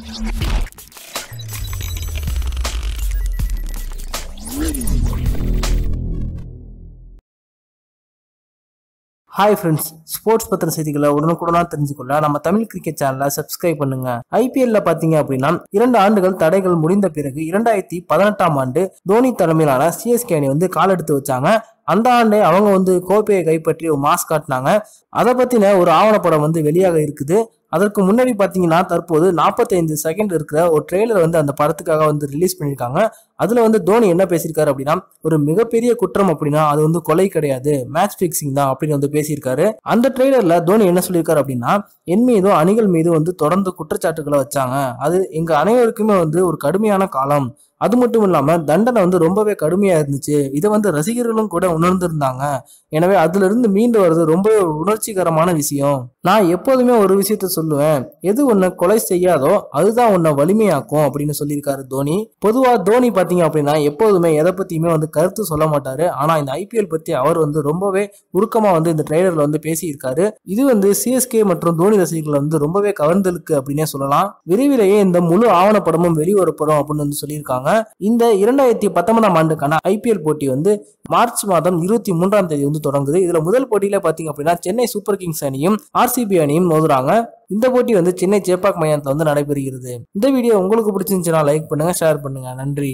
hi friends sports பத்திர செய்திகளை உடனுக்குடனா தெரிஞ்சுக்கொள்ள நம்ம தமிழ் கிரிக்கெட் சேனலை சப்ஸ்கிரைப் பண்ணுங்க ஐபிஎல்ல பாத்தீங்க அப்படின்னா இரண்டு ஆண்டுகள் தடைகள் முடிந்த பிறகு இரண்டாயிரத்தி பதினெட்டாம் ஆண்டு தோனி தலைமையிலான சிஎஸ்கே அணி வந்து காலெடுத்து வச்சாங்க அந்த ஆண்டே அவங்க வந்து கோப்பையை கைப்பற்றி ஒரு மாஸ் காட்டினாங்க அதை பற்றின ஒரு ஆவணப்படம் வந்து வெளியாக இருக்குது அதற்கு முன்னாடி பார்த்தீங்கன்னா தற்போது நாற்பத்தைந்து செகண்ட் இருக்கிற ஒரு ட்ரெய்லர் வந்து அந்த படத்துக்காக வந்து ரிலீஸ் பண்ணியிருக்காங்க அதில் வந்து தோனி என்ன பேசியிருக்காரு அப்படின்னா ஒரு மிகப்பெரிய குற்றம் அப்படின்னா அது வந்து கொலை கிடையாது மேட்ச் ஃபிக்ஸிங் தான் அப்படின்னு வந்து பேசியிருக்காரு அந்த ட்ரெய்லரில் தோனி என்ன சொல்லியிருக்காரு அப்படின்னா என் மீதும் அணிகள் மீதும் வந்து தொடர்ந்து குற்றச்சாட்டுகளை வச்சாங்க அது எங்கள் அனைவருக்குமே வந்து ஒரு கடுமையான காலம் அது மட்டும் இல்லாமல் தண்டனை வந்து ரொம்பவே கடுமையாக இருந்துச்சு இதை வந்து ரசிகர்களும் கூட உணர்ந்திருந்தாங்க எனவே அதிலிருந்து மீண்டு வர்றது ரொம்பவே உணர்ச்சிகரமான விஷயம் நான் எப்போதுமே ஒரு விஷயத்த சொல்லுவேன் எது உன்னை கொலை செய்யாதோ அதுதான் உன்னை வலிமையாக்கும் அப்படின்னு சொல்லியிருக்காரு தோனி பொதுவாக தோனி பார்த்தீங்க அப்படின்னா எப்போதுமே எதை பற்றியுமே வந்து கருத்து சொல்ல மாட்டாரு ஆனால் இந்த ஐபிஎல் பற்றி அவர் வந்து ரொம்பவே உருக்கமாக வந்து இந்த ட்ரெய்லரில் வந்து பேசியிருக்காரு இது வந்து சிஎஸ்கே மற்றும் தோனி ரசிகர்கள் வந்து ரொம்பவே கவர்ந்திருக்கு அப்படின்னே சொல்லலாம் விரைவிலேயே இந்த முழு ஆவணப்படமும் வெளிவரப்படும் அப்படின்னு வந்து சொல்லியிருக்காங்க இந்த இரண்டாயிரத்தி பத்தொன்பதாம் ஆண்டுக்கான ஐபிஎல் போட்டி வந்து மார்ச் மாதம் இருபத்தி மூன்றாம் தேதி வந்து தொடங்குது இதுல முதல் போட்டியில பாத்தீங்க அப்படின்னா சென்னை சூப்பர் கிங்ஸ் அணியும் ஆர்சிபி அணியும் மோதுறாங்க இந்த போட்டி வந்து சென்னை சேப்பாக் மையத்தில் வந்து நடைபெறுகிறது இந்த வீடியோ உங்களுக்கு பிடிச்சிருந்துச்சுன்னா லைக் பண்ணுங்க ஷேர் பண்ணுங்க நன்றி